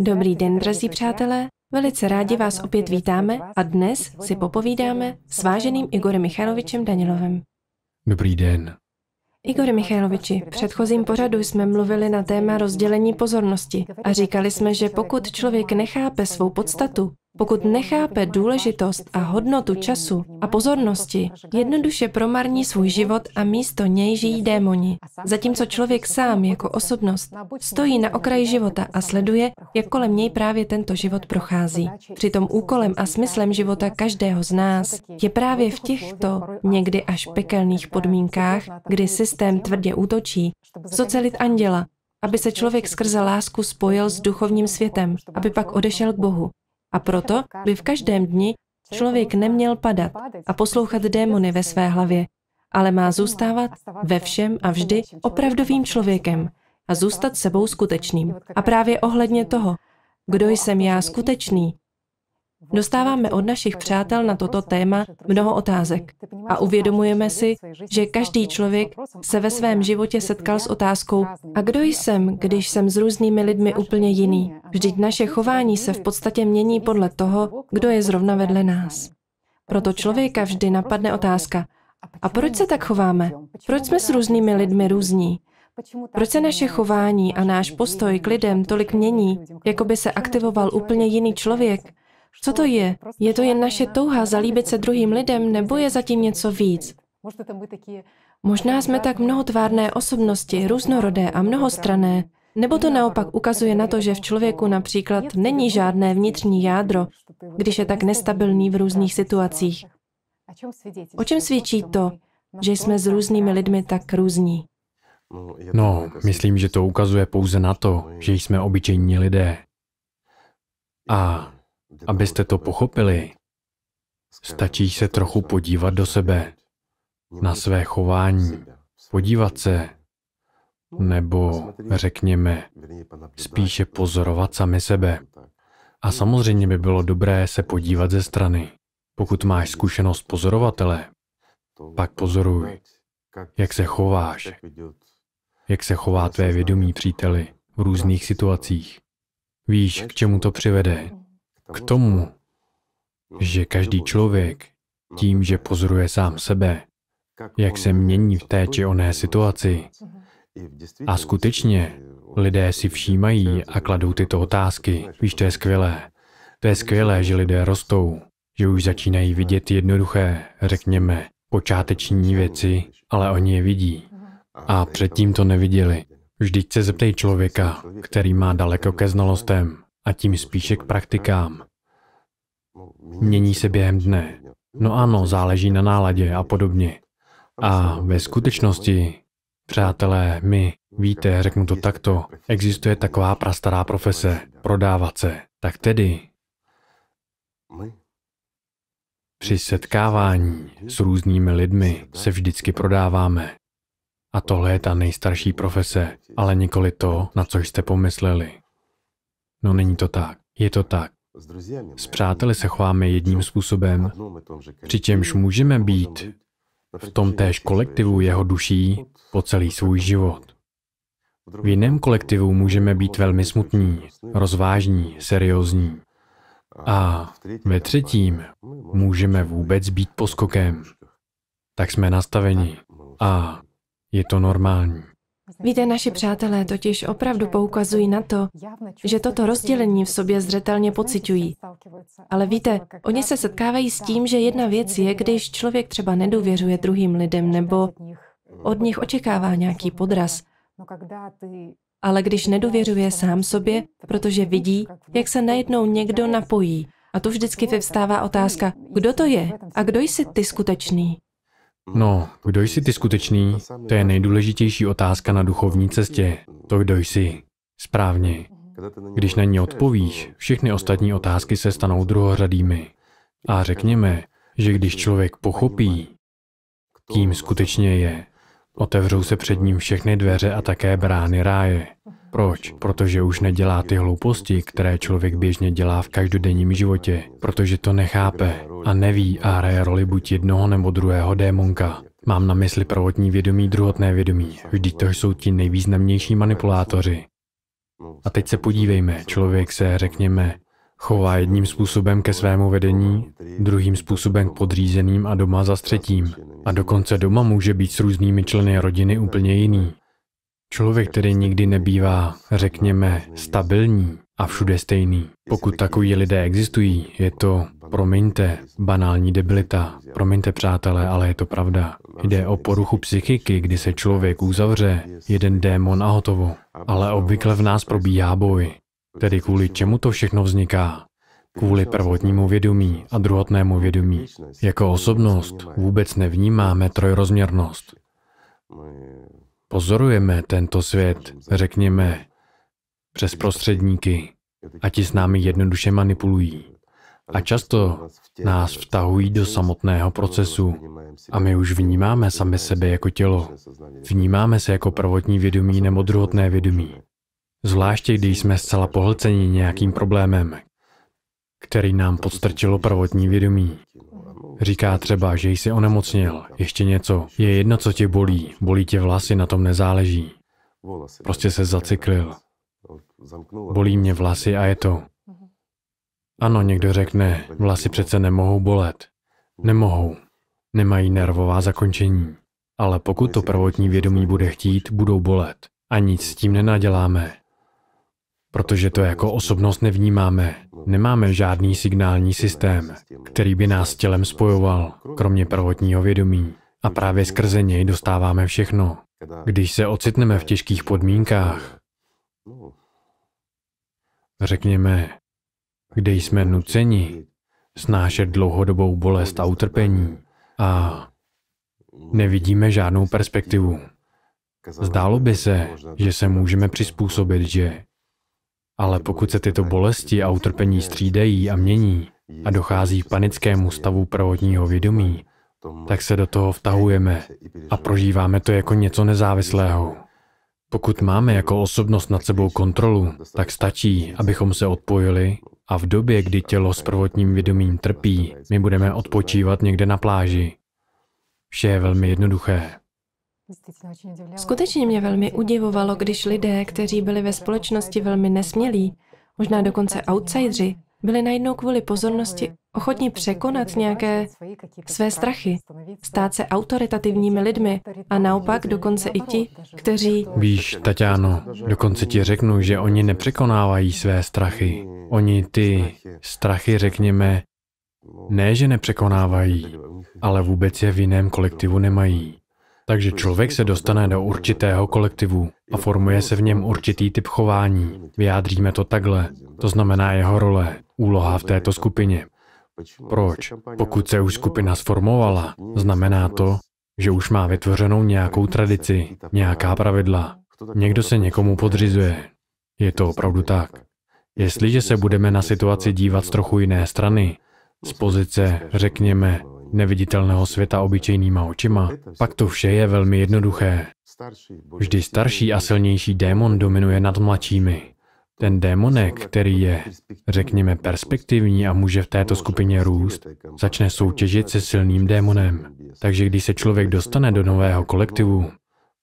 Dobrý den, drazí přátelé. Velice rádi vás opět vítáme a dnes si popovídáme s váženým Igorem Michalovičem Danilovem. Dobrý den. Igor Michaloviči, v předchozím pořadu jsme mluvili na téma rozdělení pozornosti a říkali jsme, že pokud člověk nechápe svou podstatu, pokud nechápe důležitost a hodnotu času a pozornosti, jednoduše promarní svůj život a místo něj žijí démoni. Zatímco člověk sám jako osobnost stojí na okraji života a sleduje, jak kolem něj právě tento život prochází. Přitom úkolem a smyslem života každého z nás je právě v těchto někdy až pekelných podmínkách, kdy systém tvrdě útočí, zocelit anděla, aby se člověk skrze lásku spojil s duchovním světem, aby pak odešel k Bohu. A proto by v každém dni člověk neměl padat a poslouchat démony ve své hlavě, ale má zůstávat ve všem a vždy opravdovým člověkem a zůstat sebou skutečným. A právě ohledně toho, kdo jsem já skutečný, Dostáváme od našich přátel na toto téma mnoho otázek a uvědomujeme si, že každý člověk se ve svém životě setkal s otázkou, a kdo jsem, když jsem s různými lidmi úplně jiný? Vždyť naše chování se v podstatě mění podle toho, kdo je zrovna vedle nás. Proto člověka vždy napadne otázka, a proč se tak chováme? Proč jsme s různými lidmi různí? Proč se naše chování a náš postoj k lidem tolik mění, jako by se aktivoval úplně jiný člověk, co to je? Je to jen naše touha zalíbit se druhým lidem, nebo je zatím něco víc? Možná jsme tak mnohotvárné osobnosti, různorodé a mnohostrané, nebo to naopak ukazuje na to, že v člověku například není žádné vnitřní jádro, když je tak nestabilní v různých situacích. O čem svědčí to, že jsme s různými lidmi tak různí? No, myslím, že to ukazuje pouze na to, že jsme obyčejní lidé. A Abyste to pochopili, stačí se trochu podívat do sebe, na své chování, podívat se, nebo řekněme, spíše pozorovat sami sebe. A samozřejmě by bylo dobré se podívat ze strany. Pokud máš zkušenost pozorovatele, pak pozoruj, jak se chováš, jak se chová tvé vědomí, příteli, v různých situacích. Víš, k čemu to přivede k tomu, že každý člověk tím, že pozoruje sám sebe, jak se mění v té či oné situaci, a skutečně lidé si všímají a kladou tyto otázky. Víš, to je skvělé. To je skvělé, že lidé rostou, že už začínají vidět jednoduché, řekněme, počáteční věci, ale oni je vidí. A předtím to neviděli. Vždyť se zeptej člověka, který má daleko ke znalostem, a tím spíše k praktikám. Mění se během dne. No ano, záleží na náladě a podobně. A ve skutečnosti, přátelé, my, víte, řeknu to takto, existuje taková prastará profese, prodávat se. Tak tedy, při setkávání s různými lidmi se vždycky prodáváme. A tohle je ta nejstarší profese, ale nikoli to, na co jste pomysleli. No není to tak. Je to tak. S přáteli se chováme jedním způsobem, přičemž můžeme být v tom též kolektivu jeho duší po celý svůj život. V jiném kolektivu můžeme být velmi smutní, rozvážní, seriózní. A ve třetím můžeme vůbec být poskokem. Tak jsme nastaveni. A je to normální. Víte, naši přátelé totiž opravdu poukazují na to, že toto rozdělení v sobě zřetelně pociťují. Ale víte, oni se setkávají s tím, že jedna věc je, když člověk třeba nedůvěřuje druhým lidem nebo od nich očekává nějaký podraz. Ale když nedůvěřuje sám sobě, protože vidí, jak se najednou někdo napojí, a tu vždycky vyvstává otázka, kdo to je a kdo jsi ty skutečný? No, kdo jsi ty skutečný? To je nejdůležitější otázka na duchovní cestě. To, kdo jsi. Správně. Když na ní odpovíš, všechny ostatní otázky se stanou druhořadými. A řekněme, že když člověk pochopí, kým skutečně je, otevřou se před ním všechny dveře a také brány ráje. Proč? Protože už nedělá ty hlouposti, které člověk běžně dělá v každodenním životě, protože to nechápe a neví a hraje roli buď jednoho nebo druhého démonka. Mám na mysli prvotní vědomí, druhotné vědomí. Vždyť to jsou ti nejvýznamnější manipulátoři. A teď se podívejme, člověk se, řekněme, chová jedním způsobem ke svému vedení, druhým způsobem k podřízeným a doma za třetím. A dokonce doma může být s různými členy rodiny úplně jiný. Člověk, který nikdy nebývá, řekněme, stabilní a všude stejný. Pokud takoví lidé existují, je to, promiňte, banální debilita. Promiňte, přátelé, ale je to pravda. Jde o poruchu psychiky, kdy se člověk uzavře, jeden démon a hotovo. Ale obvykle v nás probíhá boj. Tedy kvůli čemu to všechno vzniká? kvůli prvotnímu vědomí a druhotnému vědomí. Jako osobnost vůbec nevnímáme trojrozměrnost pozorujeme tento svět, řekněme, přes prostředníky a ti s námi jednoduše manipulují. A často nás vtahují do samotného procesu a my už vnímáme sami sebe jako tělo. Vnímáme se jako prvotní vědomí nebo druhotné vědomí. Zvláště když jsme zcela pohlceni nějakým problémem, který nám podstrčilo prvotní vědomí. Říká třeba, že jsi onemocněl, ještě něco. Je jedno, co tě bolí, bolí tě vlasy, na tom nezáleží. Prostě se zaciklil. Bolí mě vlasy a je to. Ano, někdo řekne, vlasy přece nemohou bolet. Nemohou. Nemají nervová zakončení. Ale pokud to prvotní vědomí bude chtít, budou bolet. A nic s tím nenaděláme. Protože to jako osobnost nevnímáme. Nemáme žádný signální systém, který by nás tělem spojoval, kromě prvotního vědomí. A právě skrze něj dostáváme všechno. Když se ocitneme v těžkých podmínkách, řekněme, kde jsme nuceni snášet dlouhodobou bolest a utrpení a nevidíme žádnou perspektivu. Zdálo by se, že se můžeme přizpůsobit, že ale pokud se tyto bolesti a utrpení střídají a mění a dochází k panickému stavu prvotního vědomí, tak se do toho vtahujeme a prožíváme to jako něco nezávislého. Pokud máme jako osobnost nad sebou kontrolu, tak stačí, abychom se odpojili a v době, kdy tělo s prvotním vědomím trpí, my budeme odpočívat někde na pláži. Vše je velmi jednoduché. Skutečně mě velmi udivovalo, když lidé, kteří byli ve společnosti velmi nesmělí, možná dokonce outsideri, byli najednou kvůli pozornosti ochotni překonat nějaké své strachy, stát se autoritativními lidmi a naopak dokonce i ti, kteří... Víš, Tatiano, dokonce ti řeknu, že oni nepřekonávají své strachy. Oni ty strachy, řekněme, ne, že nepřekonávají, ale vůbec je v jiném kolektivu nemají. Takže člověk se dostane do určitého kolektivu a formuje se v něm určitý typ chování. Vyjádříme to takhle. To znamená jeho role, úloha v této skupině. Proč? Pokud se už skupina sformovala, znamená to, že už má vytvořenou nějakou tradici, nějaká pravidla. Někdo se někomu podřizuje. Je to opravdu tak. Jestliže se budeme na situaci dívat z trochu jiné strany, z pozice, řekněme, neviditelného světa obyčejnýma očima, pak to vše je velmi jednoduché. Vždy starší a silnější démon dominuje nad mladšími. Ten démonek, který je, řekněme, perspektivní a může v této skupině růst, začne soutěžit se silným démonem. Takže když se člověk dostane do nového kolektivu,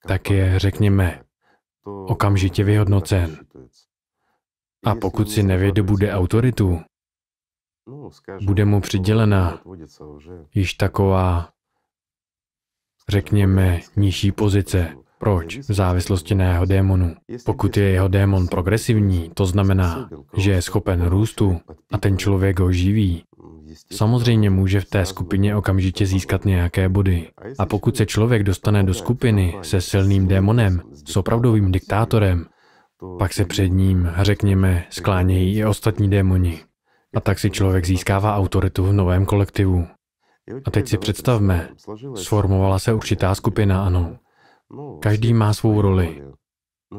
tak je, řekněme, okamžitě vyhodnocen. A pokud si nevědobude autoritu, No, bude mu přidělena již taková, řekněme, nižší pozice. Proč? V závislosti na jeho démonu. Pokud je jeho démon progresivní, to znamená, že je schopen růstu a ten člověk ho živí, Samozřejmě může v té skupině okamžitě získat nějaké body. A pokud se člověk dostane do skupiny se silným démonem, s opravdovým diktátorem, pak se před ním, řekněme, sklánějí i ostatní démoni. A tak si člověk získává autoritu v novém kolektivu. A teď si představme, sformovala se určitá skupina, ano. Každý má svou roli,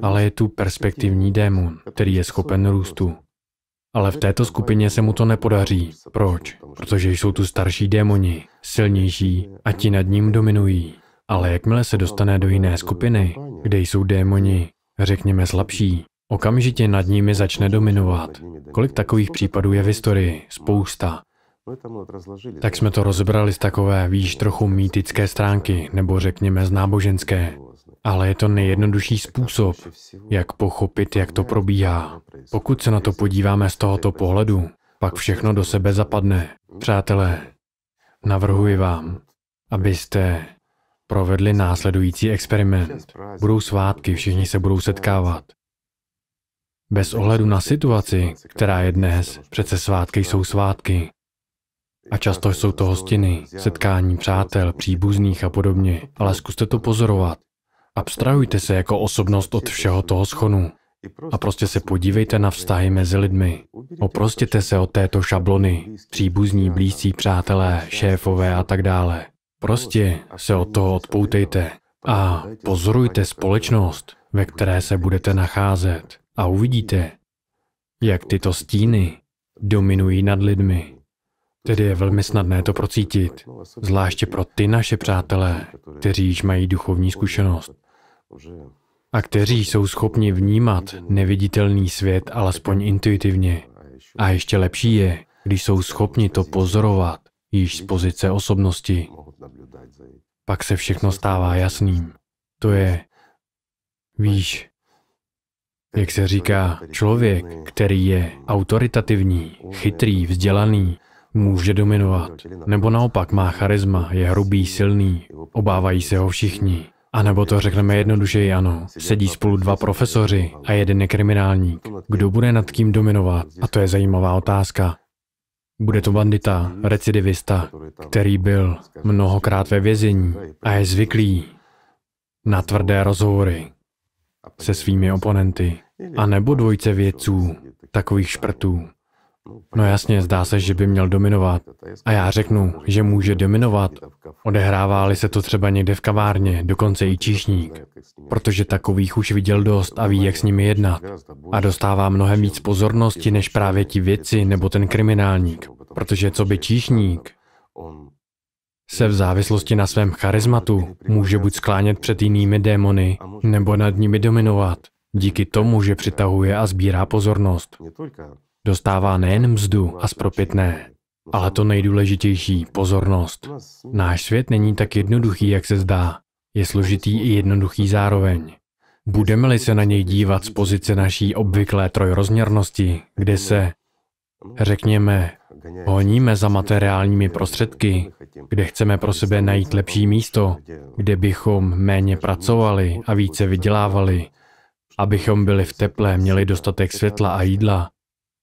ale je tu perspektivní démon, který je schopen růstu. Ale v této skupině se mu to nepodaří. Proč? Protože jsou tu starší démoni, silnější a ti nad ním dominují. Ale jakmile se dostane do jiné skupiny, kde jsou démoni, řekněme slabší, Okamžitě nad nimi začne dominovat. Kolik takových případů je v historii? Spousta. Tak jsme to rozbrali z takové, víš, trochu mýtické stránky, nebo řekněme z náboženské. Ale je to nejjednodušší způsob, jak pochopit, jak to probíhá. Pokud se na to podíváme z tohoto pohledu, pak všechno do sebe zapadne. Přátelé, navrhuji vám, abyste provedli následující experiment. Budou svátky, všichni se budou setkávat. Bez ohledu na situaci, která je dnes, přece svátky jsou svátky. A často jsou to hostiny, setkání přátel, příbuzných a podobně, ale zkuste to pozorovat. Abstrahujte se jako osobnost od všeho toho schonu a prostě se podívejte na vztahy mezi lidmi. Oprostěte se od této šablony, příbuzní, blízcí, přátelé, šéfové a tak dále. Prostě se od toho odpoutejte a pozorujte společnost, ve které se budete nacházet a uvidíte, jak tyto stíny dominují nad lidmi. Tedy je velmi snadné to procítit, zvláště pro ty naše přátelé, kteří již mají duchovní zkušenost a kteří jsou schopni vnímat neviditelný svět alespoň intuitivně. A ještě lepší je, když jsou schopni to pozorovat již z pozice osobnosti. Pak se všechno stává jasným. To je, víš, jak se říká, člověk, který je autoritativní, chytrý, vzdělaný, může dominovat. Nebo naopak má charisma, je hrubý, silný, obávají se ho všichni. A nebo to řekneme jednodušeji ano. Sedí spolu dva profesoři a jeden je kriminálník. Kdo bude nad kým dominovat? A to je zajímavá otázka. Bude to bandita, recidivista, který byl mnohokrát ve vězení a je zvyklý na tvrdé rozhovory se svými oponenty a nebo dvojce vědců, takových šprtů. No jasně, zdá se, že by měl dominovat. A já řeknu, že může dominovat. Odehrává-li se to třeba někde v kavárně, dokonce i číšník. Protože takových už viděl dost a ví, jak s nimi jednat. A dostává mnohem víc pozornosti, než právě ti věci nebo ten kriminálník. Protože co by číšník, se v závislosti na svém charizmatu může buď sklánět před jinými démony, nebo nad nimi dominovat. Díky tomu, že přitahuje a sbírá pozornost, dostává nejen mzdu a zpropitné, ale to nejdůležitější, pozornost. Náš svět není tak jednoduchý, jak se zdá. Je složitý i jednoduchý zároveň. Budeme-li se na něj dívat z pozice naší obvyklé trojrozměrnosti, kde se, řekněme, honíme za materiálními prostředky, kde chceme pro sebe najít lepší místo, kde bychom méně pracovali a více vydělávali, Abychom byli v teple, měli dostatek světla a jídla,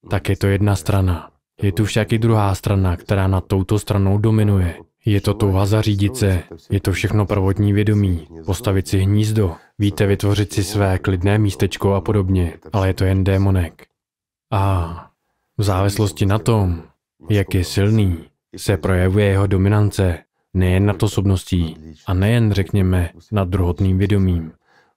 tak je to jedna strana. Je tu však i druhá strana, která nad touto stranou dominuje. Je to touha zařídit se, je to všechno prvotní vědomí, postavit si hnízdo, víte, vytvořit si své klidné místečko a podobně, ale je to jen démonek. A v závislosti na tom, jak je silný, se projevuje jeho dominance, nejen nad osobností a nejen, řekněme, nad druhotným vědomím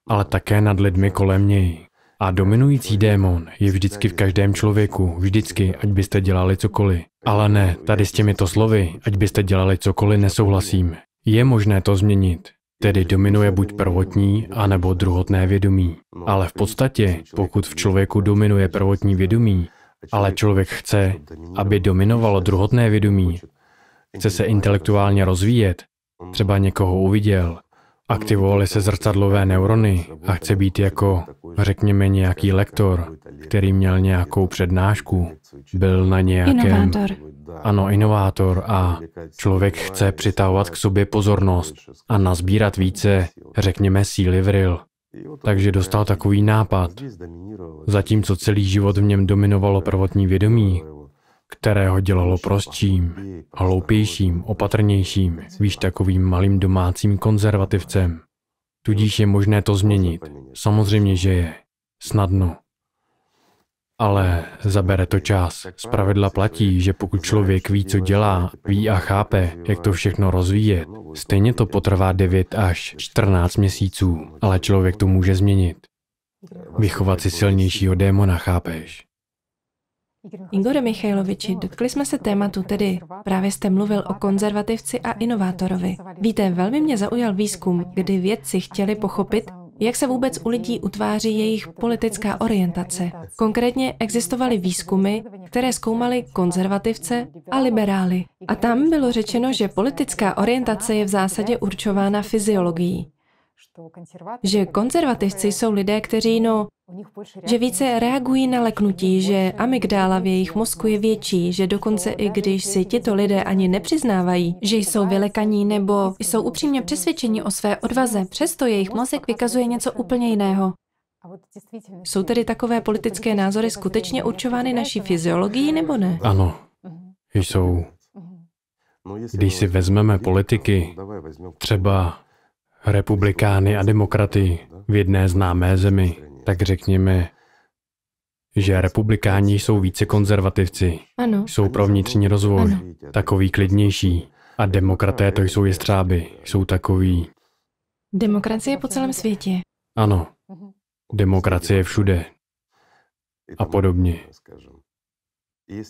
ale také nad lidmi kolem něj. A dominující démon je vždycky v každém člověku, vždycky, ať byste dělali cokoliv. Ale ne, tady s těmito slovy, ať byste dělali cokoliv, nesouhlasím. Je možné to změnit. Tedy dominuje buď prvotní, anebo druhotné vědomí. Ale v podstatě, pokud v člověku dominuje prvotní vědomí, ale člověk chce, aby dominovalo druhotné vědomí, chce se intelektuálně rozvíjet, třeba někoho uviděl, Aktivovaly se zrcadlové neurony a chce být jako, řekněme, nějaký lektor, který měl nějakou přednášku, byl na nějakém... Inovátor. Ano, inovátor a člověk chce přitahovat k sobě pozornost a nazbírat více, řekněme, síly v ril. Takže dostal takový nápad. Zatímco celý život v něm dominovalo prvotní vědomí, které ho dělalo prostším, hloupějším, opatrnějším, víš takovým malým domácím konzervativcem. Tudíž je možné to změnit. Samozřejmě, že je. Snadno. Ale zabere to čas. Zpravidla platí, že pokud člověk ví, co dělá, ví a chápe, jak to všechno rozvíjet, stejně to potrvá 9 až 14 měsíců, ale člověk to může změnit. Vychovat si silnějšího démona, chápeš? Igore Michajloviči, dotkli jsme se tématu tedy. Právě jste mluvil o konzervativci a inovátorovi. Víte, velmi mě zaujal výzkum, kdy vědci chtěli pochopit, jak se vůbec u lidí utváří jejich politická orientace. Konkrétně existovaly výzkumy, které zkoumaly konzervativce a liberály. A tam bylo řečeno, že politická orientace je v zásadě určována fyziologií že konzervativci jsou lidé, kteří, no, že více reagují na leknutí, že amygdála v jejich mozku je větší, že dokonce i když si tito lidé ani nepřiznávají, že jsou vylekaní nebo jsou upřímně přesvědčeni o své odvaze, přesto jejich mozek vykazuje něco úplně jiného. Jsou tedy takové politické názory skutečně určovány naší fyziologií nebo ne? Ano, jsou. Když si vezmeme politiky, třeba republikány a demokraty v jedné známé zemi, tak řekněme, že republikáni jsou více konzervativci, ano. jsou pro vnitřní rozvoj, ano. takový klidnější. A demokraté to jsou jestřáby, jsou takový. Demokracie po celém světě. Ano. Demokracie všude. A podobně.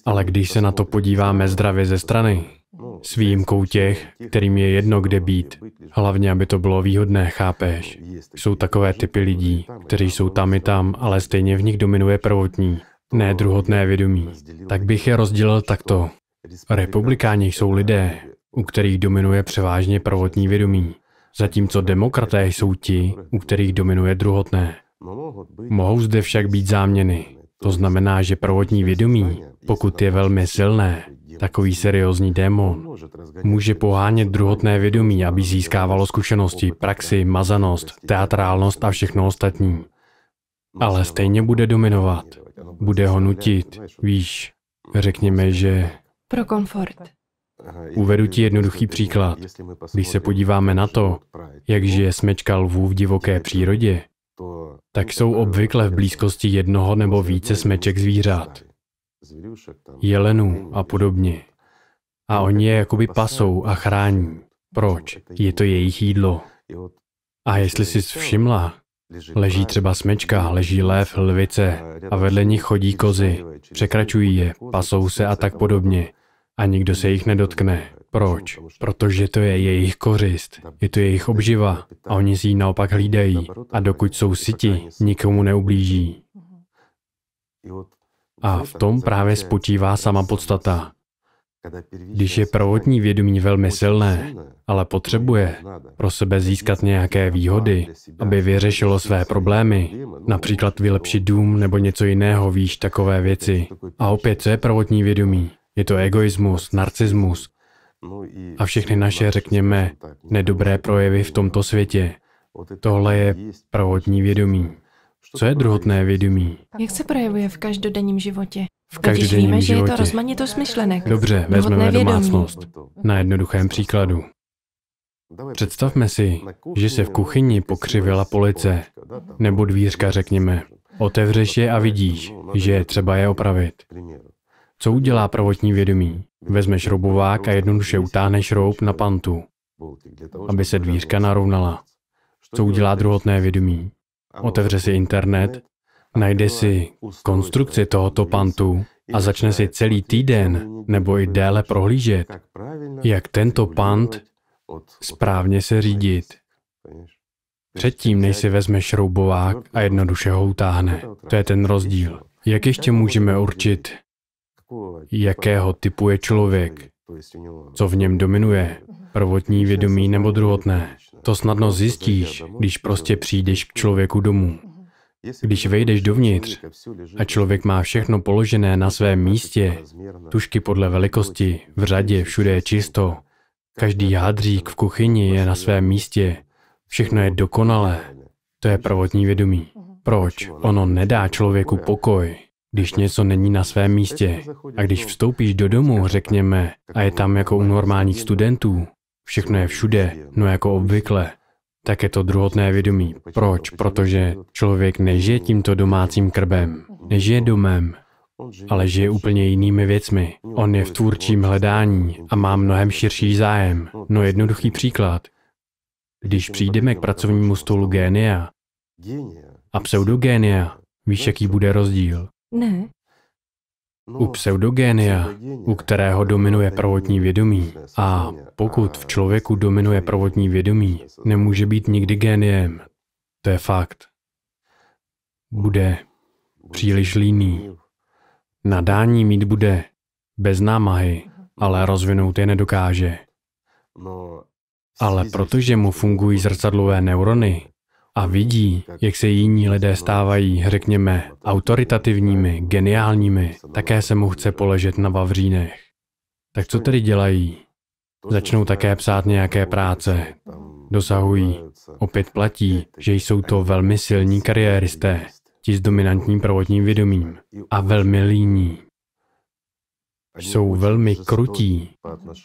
Ale když se na to podíváme zdravě ze strany, no, s výjimkou těch, kterým je jedno, kde být, hlavně, aby to bylo výhodné, chápeš? Jsou takové typy lidí, kteří jsou tam i tam, ale stejně v nich dominuje prvotní, ne druhotné vědomí. Tak bych je rozdělil takto. Republikáni jsou lidé, u kterých dominuje převážně prvotní vědomí, zatímco demokraté jsou ti, u kterých dominuje druhotné. No, mohou zde však být záměny. To znamená, že prvotní vědomí, pokud je velmi silné, takový seriózní démon, může pohánět druhotné vědomí, aby získávalo zkušenosti, praxi, mazanost, teatrálnost a všechno ostatní. Ale stejně bude dominovat, bude ho nutit, víš, řekněme, že... Pro komfort. Uvedu ti jednoduchý příklad. Když se podíváme na to, jak žije smečka lvů v divoké přírodě, tak jsou obvykle v jako blízkosti jednoho nebo více smeček zvířat, jelenů a podobně. A oni je jakoby pasou a chrání. Proč? Je to jejich jídlo. A jestli jsi všimla, leží třeba smečka, leží lev, lvice a vedle nich chodí kozy, překračují je, pasou se a tak podobně. A nikdo se jich nedotkne. Proč? Protože to je jejich kořist, je to jejich obživa a oni si ji naopak hlídají a dokud jsou siti, nikomu neublíží. A v tom právě spočívá sama podstata. Když je prvotní vědomí velmi silné, ale potřebuje pro sebe získat nějaké výhody, aby vyřešilo své problémy, například vylepšit dům nebo něco jiného, víš, takové věci. A opět, co je prvotní vědomí? Je to egoismus, narcismus, a všechny naše, řekněme, nedobré projevy v tomto světě. Tohle je prvotní vědomí. Co je druhotné vědomí? Jak se projevuje v každodenním životě? V každodenním víme, životě. že je to rozmanitost myšlenek. Dobře, vezmeme domácnost. Na jednoduchém příkladu. Představme si, že se v kuchyni pokřivila police, nebo dvířka, řekněme. Otevřeš je a vidíš, že je třeba je opravit. Co udělá prvotní vědomí? Vezme šroubovák a jednoduše utáhne šroub na pantu, aby se dvířka narovnala. Co udělá druhotné vědomí? Otevře si internet, najde si konstrukci tohoto pantu a začne si celý týden nebo i déle prohlížet, jak tento pant správně se řídit. Předtím, než si vezme šroubovák a jednoduše ho utáhne. To je ten rozdíl. Jak ještě můžeme určit, jakého typu je člověk, co v něm dominuje, prvotní vědomí nebo druhotné. To snadno zjistíš, když prostě přijdeš k člověku domů. Když vejdeš dovnitř a člověk má všechno položené na svém místě, tušky podle velikosti, v řadě, všude je čisto, každý hadřík v kuchyni je na svém místě, všechno je dokonalé, to je prvotní vědomí. Proč? Ono nedá člověku pokoj když něco není na svém místě. A když vstoupíš do domu, řekněme, a je tam jako u normálních studentů, všechno je všude, no jako obvykle, tak je to druhotné vědomí. Proč? Protože člověk nežije tímto domácím krbem, nežije domem, ale žije úplně jinými věcmi. On je v tvůrčím hledání a má mnohem širší zájem. No jednoduchý příklad. Když přijdeme k pracovnímu stolu génia a pseudogénia, víš, jaký bude rozdíl. Ne. U pseudogénia, u kterého dominuje prvotní vědomí, a pokud v člověku dominuje prvotní vědomí, nemůže být nikdy géniem. To je fakt. Bude příliš líný. Nadání mít bude bez námahy, ale rozvinout je nedokáže. Ale protože mu fungují zrcadlové neurony, a vidí, jak se jiní lidé stávají, řekněme, autoritativními, geniálními, také se mu chce poležet na vavřínech. Tak co tedy dělají? Začnou také psát nějaké práce, dosahují. Opět platí, že jsou to velmi silní kariéristé, ti s dominantním prvotním vědomím a velmi líní. Jsou velmi krutí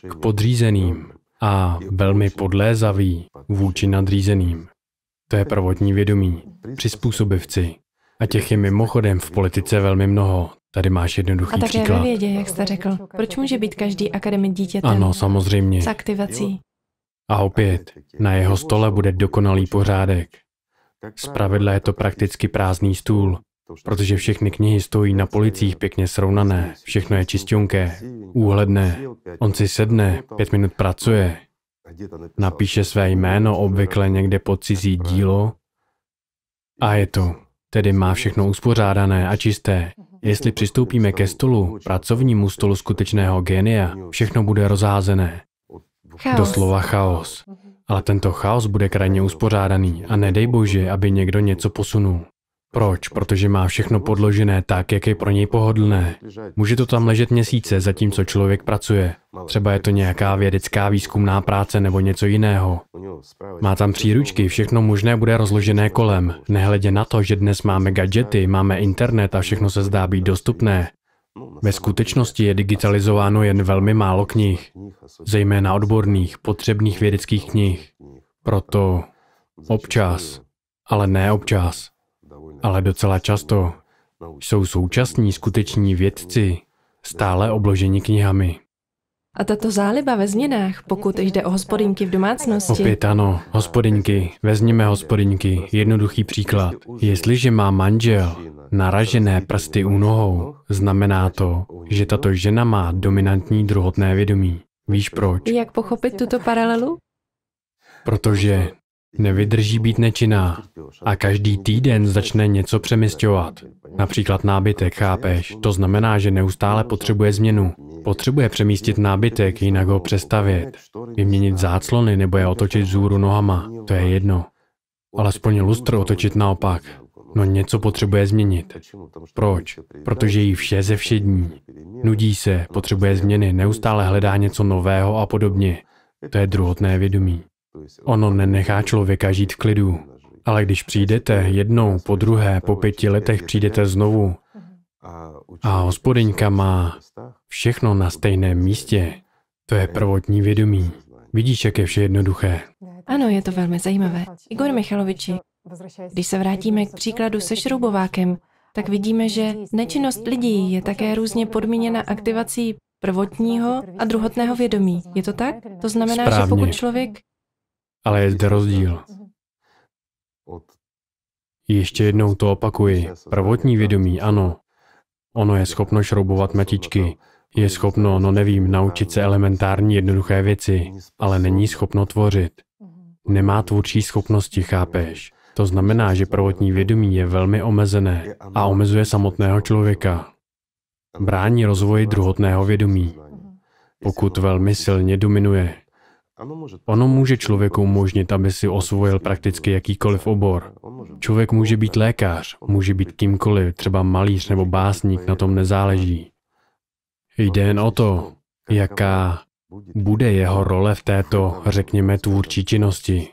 k podřízeným a velmi podlézaví vůči nadřízeným. To je prvotní vědomí. Přizpůsobivci. A těch je mimochodem v politice velmi mnoho. Tady máš jednoduchý příklad. A také příklad. vědě, jak jste řekl. Proč může být každý akademik dítětem? Ano, samozřejmě. S aktivací. A opět, na jeho stole bude dokonalý pořádek. Zpravidla je to prakticky prázdný stůl, protože všechny knihy stojí na policích pěkně srovnané, všechno je čistionké, úhledné. On si sedne, pět minut pracuje, napíše své jméno obvykle někde pod cizí dílo a je to. Tedy má všechno uspořádané a čisté. Jestli přistoupíme ke stolu, pracovnímu stolu skutečného genia, všechno bude rozházené. Chaos. Doslova chaos. Ale tento chaos bude krajně uspořádaný a nedej bože, aby někdo něco posunul. Proč? Protože má všechno podložené tak, jak je pro něj pohodlné. Může to tam ležet měsíce, zatímco člověk pracuje. Třeba je to nějaká vědecká výzkumná práce nebo něco jiného. Má tam příručky, všechno možné bude rozložené kolem. Nehledě na to, že dnes máme gadgety, máme internet a všechno se zdá být dostupné. Ve skutečnosti je digitalizováno jen velmi málo knih, zejména odborných, potřebných vědeckých knih. Proto občas, ale ne občas ale docela často jsou současní skuteční vědci stále obloženi knihami. A tato záliba ve změnách, pokud jde o hospodinky v domácnosti... Opět ano, hospodinky, vezměme hospodinky, jednoduchý příklad. Jestliže má manžel naražené prsty u nohou, znamená to, že tato žena má dominantní druhotné vědomí. Víš proč? Jak pochopit tuto paralelu? Protože Nevydrží být nečinná a každý týden začne něco přemysťovat. Například nábytek, chápeš? To znamená, že neustále potřebuje změnu. Potřebuje přemístit nábytek, jinak ho přestavět. Vyměnit záclony nebo je otočit vzůru nohama. To je jedno. Alespoň lustr otočit naopak. No něco potřebuje změnit. Proč? Protože jí vše ze všední. Nudí se, potřebuje změny, neustále hledá něco nového a podobně. To je druhotné vědomí. Ono nenechá člověka žít v klidu. Ale když přijdete jednou, po druhé, po pěti letech přijdete znovu a hospodyňka má všechno na stejném místě, to je prvotní vědomí. Vidíš, jak je vše jednoduché. Ano, je to velmi zajímavé. Igor Michaloviči, když se vrátíme k příkladu se šroubovákem, tak vidíme, že nečinnost lidí je také různě podmíněna aktivací prvotního a druhotného vědomí. Je to tak? To znamená, Správně. že pokud člověk ale je zde rozdíl. Ještě jednou to opakuji. Prvotní vědomí, ano. Ono je schopno šroubovat matičky. Je schopno, no nevím, naučit se elementární jednoduché věci, ale není schopno tvořit. Nemá tvůrčí schopnosti, chápeš? To znamená, že prvotní vědomí je velmi omezené a omezuje samotného člověka. Brání rozvoji druhotného vědomí, pokud velmi silně dominuje. Ono může člověku umožnit, aby si osvojil prakticky jakýkoliv obor. Člověk může být lékař, může být kýmkoliv, třeba malíř nebo básník, na tom nezáleží. Jde jen o to, jaká bude jeho role v této, řekněme, tvůrčí činnosti.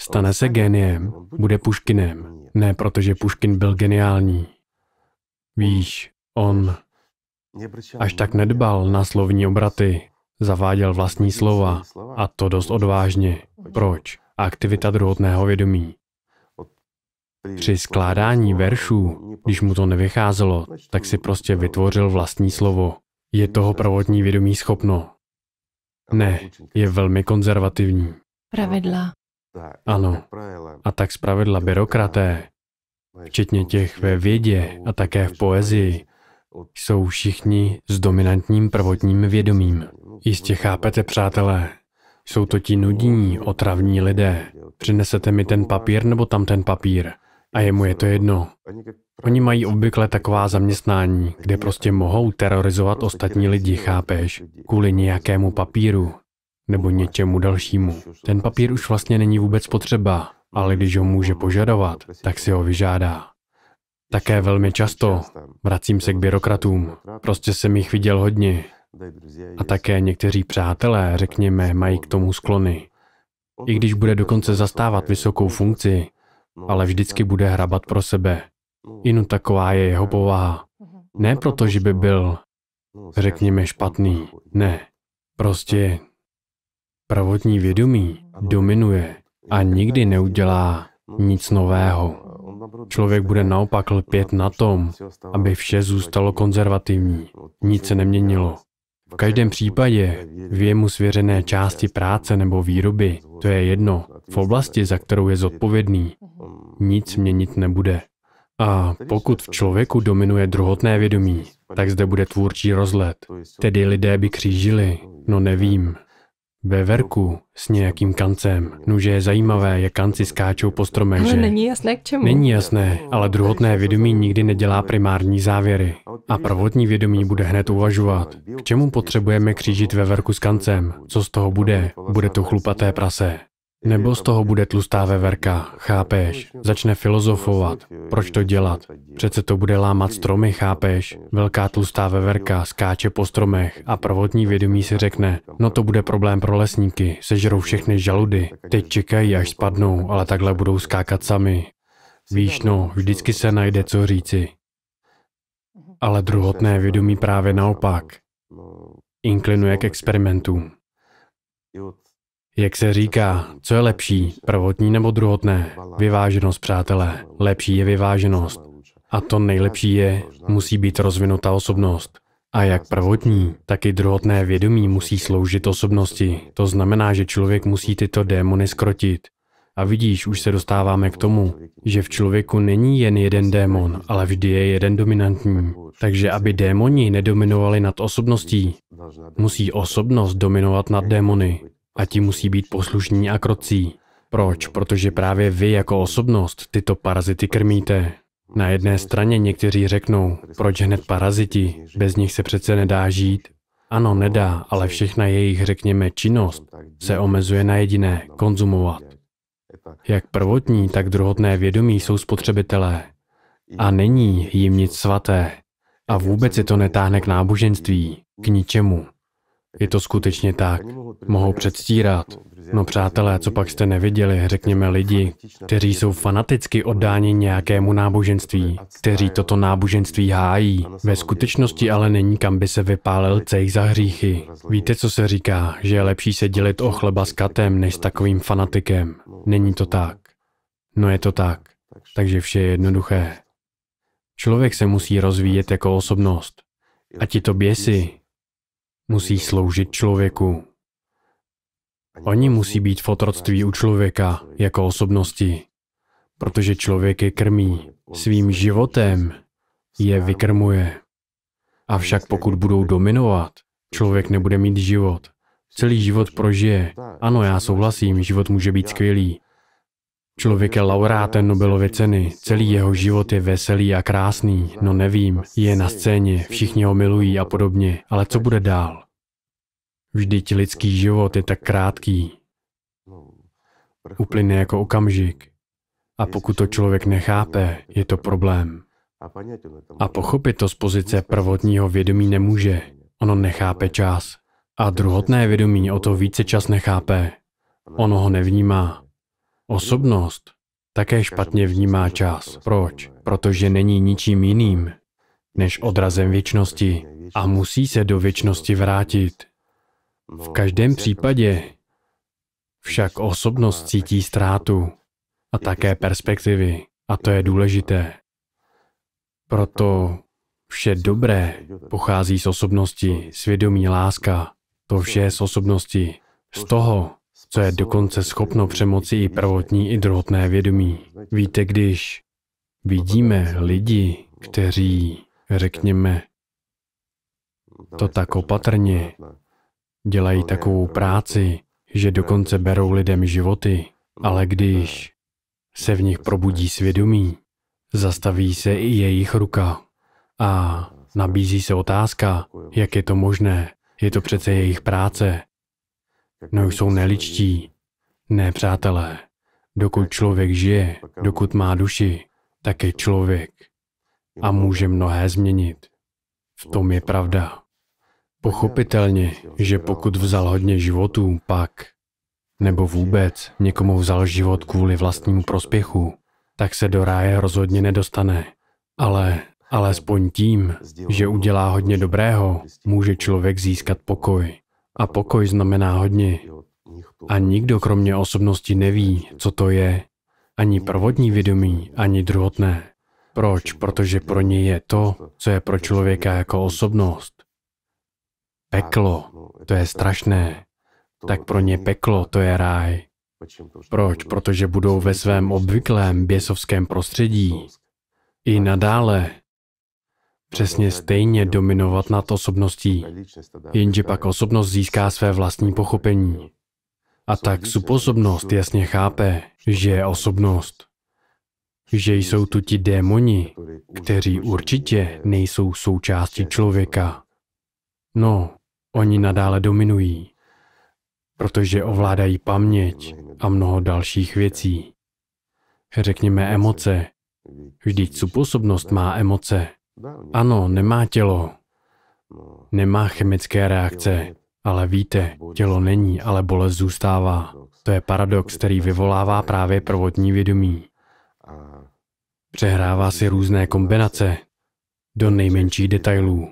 Stane se geniem, bude Puškinem. Ne, protože Puškin byl geniální. Víš, on až tak nedbal na slovní obraty, zaváděl vlastní slova, a to dost odvážně. Proč? Aktivita druhotného vědomí. Při skládání veršů, když mu to prostě nevycházelo, tak si prostě vytvořil vlastní slovo. Je toho prvotní vědomí schopno? Ne, je velmi konzervativní. Pravidla. Ano. A tak zpravidla byrokraté, včetně těch ve vědě a také v poezii, jsou všichni s dominantním prvotním vědomím. Jistě chápete, přátelé. Jsou to ti nudní, otravní lidé. Přinesete mi ten papír nebo tam ten papír. A jemu je to jedno. Oni mají obvykle taková zaměstnání, kde prostě mohou terorizovat ostatní lidi, chápeš? Kvůli nějakému papíru nebo něčemu dalšímu. Ten papír už vlastně není vůbec potřeba, ale když ho může požadovat, tak si ho vyžádá. Také velmi často vracím se k byrokratům. Prostě jsem jich viděl hodně. A také někteří přátelé, řekněme, mají k tomu sklony. I když bude dokonce zastávat vysokou funkci, ale vždycky bude hrabat pro sebe. Inu taková je jeho povaha. Ne proto, že by byl, řekněme, špatný. Ne. Prostě pravotní vědomí dominuje a nikdy neudělá nic nového. Člověk bude naopak lpět na tom, aby vše zůstalo konzervativní. Nic se neměnilo. V každém případě v jemu svěřené části práce nebo výroby, to je jedno, v oblasti, za kterou je zodpovědný, nic měnit nebude. A pokud v člověku dominuje druhotné vědomí, tak zde bude tvůrčí rozlet. Tedy lidé by křížili, no nevím, ve verku s nějakým kancem. Nuže no, je zajímavé, jak kanci skáčou po stromech, že? Ale není jasné k čemu. Není jasné, ale druhotné vědomí nikdy nedělá primární závěry. A prvotní vědomí bude hned uvažovat. K čemu potřebujeme křížit ve verku s kancem? Co z toho bude? Bude to chlupaté prase. Nebo z toho bude tlustá veverka, chápeš? Začne filozofovat. Proč to dělat? Přece to bude lámat stromy, chápeš? Velká tlustá veverka skáče po stromech a prvotní vědomí si řekne, no to bude problém pro lesníky, sežerou všechny žaludy. Teď čekají, až spadnou, ale takhle budou skákat sami. Víš, no, vždycky se najde co říci. Ale druhotné vědomí právě naopak. Inklinuje k experimentům. Jak se říká, co je lepší, prvotní nebo druhotné? Vyváženost, přátelé. Lepší je vyváženost. A to nejlepší je, musí být rozvinutá osobnost. A jak prvotní, tak i druhotné vědomí musí sloužit osobnosti. To znamená, že člověk musí tyto démony skrotit. A vidíš, už se dostáváme k tomu, že v člověku není jen jeden démon, ale vždy je jeden dominantní. Takže aby démoni nedominovali nad osobností, musí osobnost dominovat nad démony a ti musí být poslušní a krocí. Proč? Protože právě vy jako osobnost tyto parazity krmíte. Na jedné straně někteří řeknou, proč hned paraziti, bez nich se přece nedá žít. Ano, nedá, ale všechna jejich, řekněme, činnost se omezuje na jediné, konzumovat. Jak prvotní, tak druhotné vědomí jsou spotřebitelé. A není jim nic svaté. A vůbec je to netáhne k náboženství, k ničemu. Je to skutečně tak. Mohou předstírat. No přátelé, co pak jste neviděli, řekněme lidi, kteří jsou fanaticky oddáni nějakému náboženství, kteří toto náboženství hájí. Ve skutečnosti ale není kam by se vypálil cejch za hříchy. Víte, co se říká, že je lepší se dělit o chleba s katem, než s takovým fanatikem. Není to tak. No je to tak. Takže vše je jednoduché. Člověk se musí rozvíjet jako osobnost. A ti to běsi, musí sloužit člověku. Oni musí být v otroctví u člověka jako osobnosti, protože člověk je krmí, svým životem je vykrmuje. Avšak pokud budou dominovat, člověk nebude mít život. Celý život prožije. Ano, já souhlasím, život může být skvělý, Člověk je laureátem Nobelovy ceny. Celý jeho život je veselý a krásný. No nevím, je na scéně, všichni ho milují a podobně. Ale co bude dál? Vždyť lidský život je tak krátký. Uplyne jako okamžik. A pokud to člověk nechápe, je to problém. A pochopit to z pozice prvotního vědomí nemůže. Ono nechápe čas. A druhotné vědomí o to více čas nechápe. Ono ho nevnímá. Osobnost také špatně vnímá čas. Proč? Protože není ničím jiným než odrazem věčnosti a musí se do věčnosti vrátit. V no, každém případě však osobnost cítí ztrátu a také perspektivy. A to je důležité. Proto vše dobré pochází z osobnosti, svědomí, láska. To vše je z osobnosti. Z toho co je dokonce schopno přemoci i prvotní, i druhotné vědomí. Víte, když vidíme lidi, kteří, řekněme, to tak opatrně, dělají takovou práci, že dokonce berou lidem životy, ale když se v nich probudí svědomí, zastaví se i jejich ruka a nabízí se otázka, jak je to možné. Je to přece jejich práce, No jsou neličtí, ne přátelé. Dokud člověk žije, dokud má duši, tak je člověk a může mnohé změnit. V tom je pravda. Pochopitelně, že pokud vzal hodně životů, pak, nebo vůbec někomu vzal život kvůli vlastnímu prospěchu, tak se do ráje rozhodně nedostane. Ale alespoň tím, že udělá hodně dobrého, může člověk získat pokoj. A pokoj znamená hodně. A nikdo kromě osobnosti neví, co to je. Ani prvotní vědomí, ani druhotné. Proč? Protože pro ně je to, co je pro člověka jako osobnost. Peklo, to je strašné. Tak pro ně peklo, to je ráj. Proč? Protože budou ve svém obvyklém běsovském prostředí. I nadále přesně stejně dominovat nad osobností, jenže pak osobnost získá své vlastní pochopení. A tak subosobnost jasně chápe, že je osobnost. Že jsou tu ti démoni, kteří určitě nejsou součástí člověka. No, oni nadále dominují, protože ovládají paměť a mnoho dalších věcí. Řekněme emoce. Vždyť subosobnost má emoce. Ano, nemá tělo, no. nemá chemické reakce, ale víte, tělo není, ale bolest zůstává. To je paradox, který vyvolává právě prvotní vědomí. Přehrává si různé kombinace do nejmenších detailů.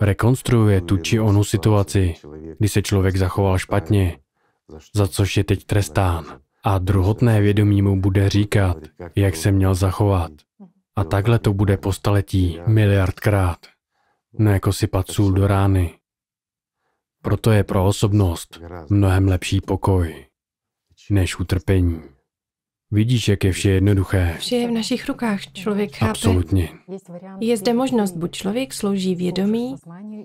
Rekonstruuje tu či onu situaci, kdy se člověk zachoval špatně, za což je teď trestán. A druhotné vědomí mu bude říkat, jak se měl zachovat. A takhle to bude po staletí, miliardkrát. Ne no jako si sůl do rány. Proto je pro osobnost mnohem lepší pokoj, než utrpení. Vidíš, jak je vše jednoduché. Vše je v našich rukách, člověk chápe. Absolutně. Je zde možnost, buď člověk slouží vědomí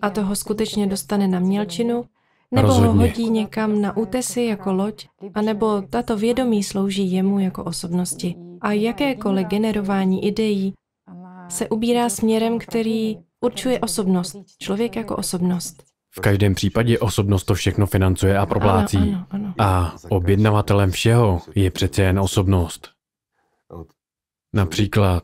a toho skutečně dostane na mělčinu, nebo Rozhodně. ho hodí někam na útesy jako loď, anebo tato vědomí slouží jemu jako osobnosti a jakékoliv generování ideí se ubírá směrem, který určuje osobnost, člověk jako osobnost. V každém případě osobnost to všechno financuje a proplácí. A objednavatelem všeho je přece jen osobnost. Například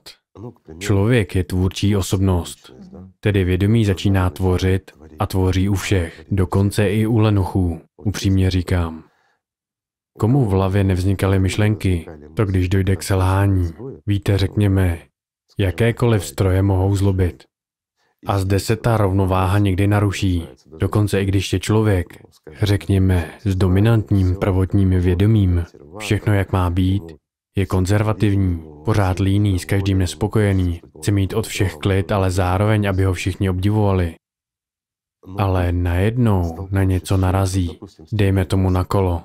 člověk je tvůrčí osobnost, tedy vědomí začíná tvořit a tvoří u všech, dokonce i u lenochů, upřímně říkám. Komu v hlavě nevznikaly myšlenky, to když dojde k selhání. Víte, řekněme, jakékoliv stroje mohou zlobit. A zde se ta rovnováha někdy naruší. Dokonce i když je člověk, řekněme, s dominantním prvotním vědomím, všechno jak má být, je konzervativní, pořád líný, s každým nespokojený, chce mít od všech klid, ale zároveň, aby ho všichni obdivovali. Ale najednou na něco narazí, dejme tomu na kolo.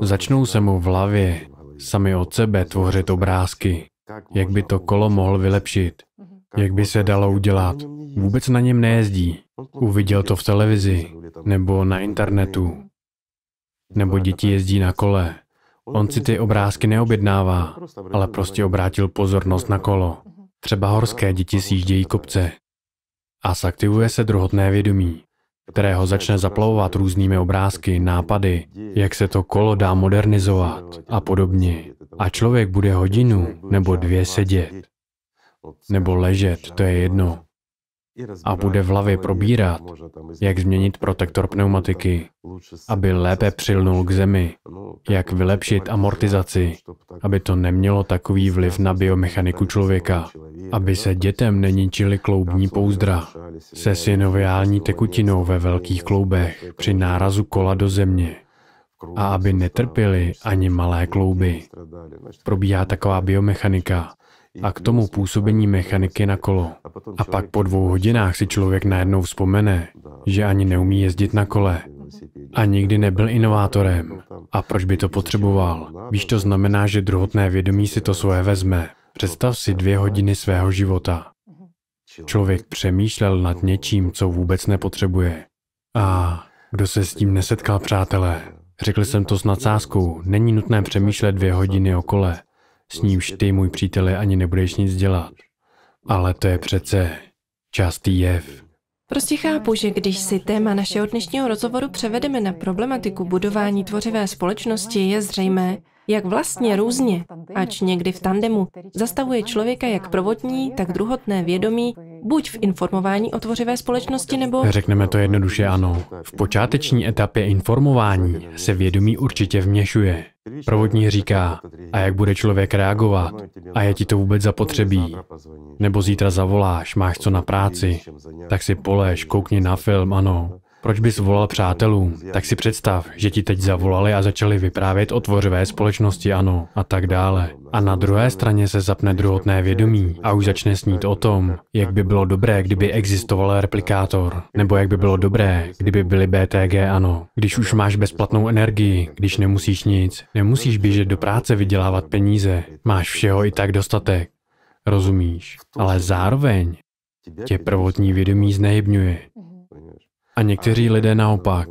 Začnou se mu v hlavě sami od sebe tvořit obrázky, jak by to kolo mohl vylepšit, jak by se dalo udělat. Vůbec na něm nejezdí. Uviděl to v televizi, nebo na internetu, nebo děti jezdí na kole. On si ty obrázky neobjednává, ale prostě obrátil pozornost na kolo. Třeba horské děti sjíždějí kopce. A saktivuje se druhotné vědomí kterého začne zaplavovat různými obrázky, nápady, jak se to kolo dá modernizovat a podobně. A člověk bude hodinu nebo dvě sedět, nebo ležet, to je jedno a bude v hlavě probírat, jak změnit protektor pneumatiky, aby lépe přilnul k zemi, no, jak vylepšit amortizaci, aby to nemělo takový vliv na biomechaniku člověka, aby se dětem neničily kloubní pouzdra se synoviální tekutinou ve velkých kloubech při nárazu kola do země a aby netrpěli ani malé klouby. Probíhá taková biomechanika, a k tomu působení mechaniky na kolo. A pak po dvou hodinách si člověk najednou vzpomene, že ani neumí jezdit na kole. A nikdy nebyl inovátorem. A proč by to potřeboval? Víš, to znamená, že druhotné vědomí si to svoje vezme. Představ si dvě hodiny svého života. Člověk přemýšlel nad něčím, co vůbec nepotřebuje. A kdo se s tím nesetkal, přátelé? Řekl jsem to s nadsázkou, není nutné přemýšlet dvě hodiny o kole s nímž ty, můj příteli, ani nebudeš nic dělat. Ale to je přece častý jev. Prostě chápu, že když si téma našeho dnešního rozhovoru převedeme na problematiku budování tvořivé společnosti, je zřejmé, jak vlastně různě, ač někdy v tandemu, zastavuje člověka jak provodní, tak druhotné vědomí buď v informování o tvořivé společnosti, nebo... Řekneme to jednoduše ano. V počáteční etapě informování se vědomí určitě vměšuje. Provodní říká, a jak bude člověk reagovat, a je ti to vůbec zapotřebí. Nebo zítra zavoláš, máš co na práci, tak si polež, koukni na film, ano. Proč bys volal přátelům? Tak si představ, že ti teď zavolali a začali vyprávět o tvořivé společnosti, ano, a tak dále. A na druhé straně se zapne druhotné vědomí a už začne snít o tom, jak by bylo dobré, kdyby existoval replikátor, nebo jak by bylo dobré, kdyby byly BTG, ano. Když už máš bezplatnou energii, když nemusíš nic, nemusíš běžet do práce vydělávat peníze, máš všeho i tak dostatek. Rozumíš? Ale zároveň tě prvotní vědomí znehybňuje. A někteří lidé naopak,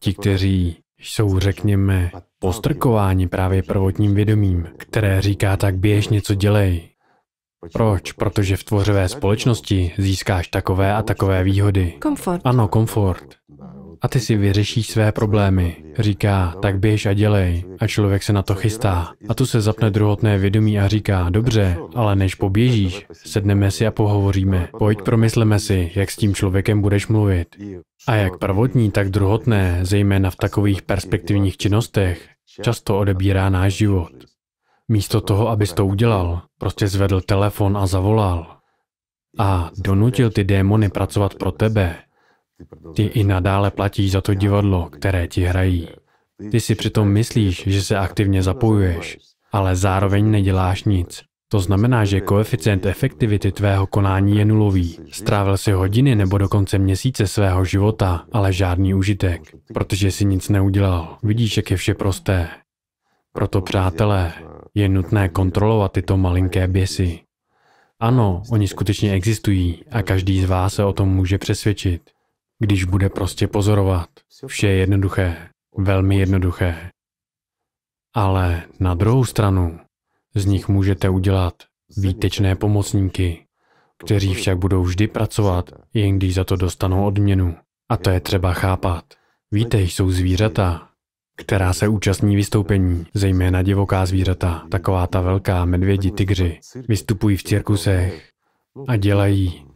ti, kteří jsou, řekněme, postrkováni právě prvotním vědomím, které říká tak běž něco dělej. Proč? Protože v tvořivé společnosti získáš takové a takové výhody. Komfort. Ano, komfort a ty si vyřešíš své problémy. Říká, tak běž a dělej. A člověk se na to chystá. A tu se zapne druhotné vědomí a říká, dobře, ale než poběžíš, sedneme si a pohovoříme. Pojď promysleme si, jak s tím člověkem budeš mluvit. A jak prvotní, tak druhotné, zejména v takových perspektivních činnostech, často odebírá náš život. Místo toho, abys to udělal, prostě zvedl telefon a zavolal. A donutil ty démony pracovat pro tebe, ty i nadále platíš za to divadlo, které ti hrají. Ty si přitom myslíš, že se aktivně zapojuješ, ale zároveň neděláš nic. To znamená, že koeficient efektivity tvého konání je nulový. Strávil si hodiny nebo dokonce měsíce svého života, ale žádný užitek, protože si nic neudělal. Vidíš, jak je vše prosté. Proto, přátelé, je nutné kontrolovat tyto malinké běsy. Ano, oni skutečně existují a každý z vás se o tom může přesvědčit když bude prostě pozorovat. Vše je jednoduché, velmi jednoduché. Ale na druhou stranu, z nich můžete udělat výtečné pomocníky, kteří však budou vždy pracovat, jen když za to dostanou odměnu. A to je třeba chápat. Víte, jsou zvířata, která se účastní vystoupení, zejména divoká zvířata, taková ta velká, medvědi, tygři, vystupují v cirkusech a dělají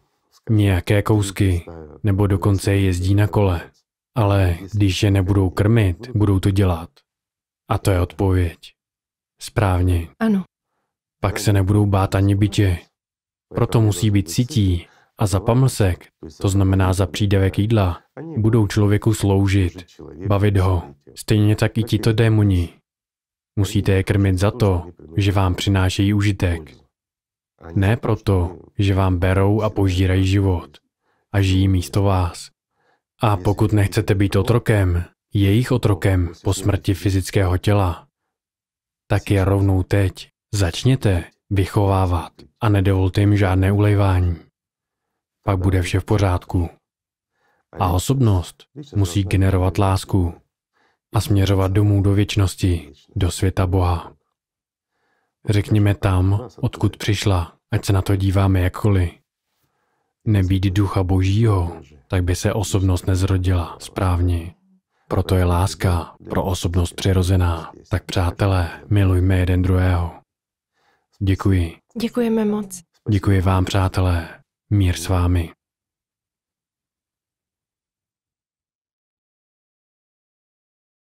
nějaké kousky, nebo dokonce jezdí na kole. Ale když je nebudou krmit, budou to dělat. A to je odpověď. Správně. Ano. Pak se nebudou bát ani bytě. Proto musí být sití a za pamlsek, to znamená za přídevek jídla, budou člověku sloužit, bavit ho. Stejně tak i tito démoni. Musíte je krmit za to, že vám přinášejí užitek. Ne proto, že vám berou a požírají život a žijí místo vás. A pokud nechcete být otrokem, jejich otrokem po smrti fyzického těla, tak je rovnou teď. Začněte vychovávat a nedovolte jim žádné ulejvání. Pak bude vše v pořádku. A osobnost musí generovat lásku a směřovat domů do věčnosti, do světa Boha. Řekněme tam, odkud přišla, ať se na to díváme jakkoliv. Nebýt ducha božího, tak by se osobnost nezrodila správně. Proto je láska pro osobnost přirozená. Tak přátelé, milujme jeden druhého. Děkuji. Děkujeme moc. Děkuji vám, přátelé. Mír s vámi.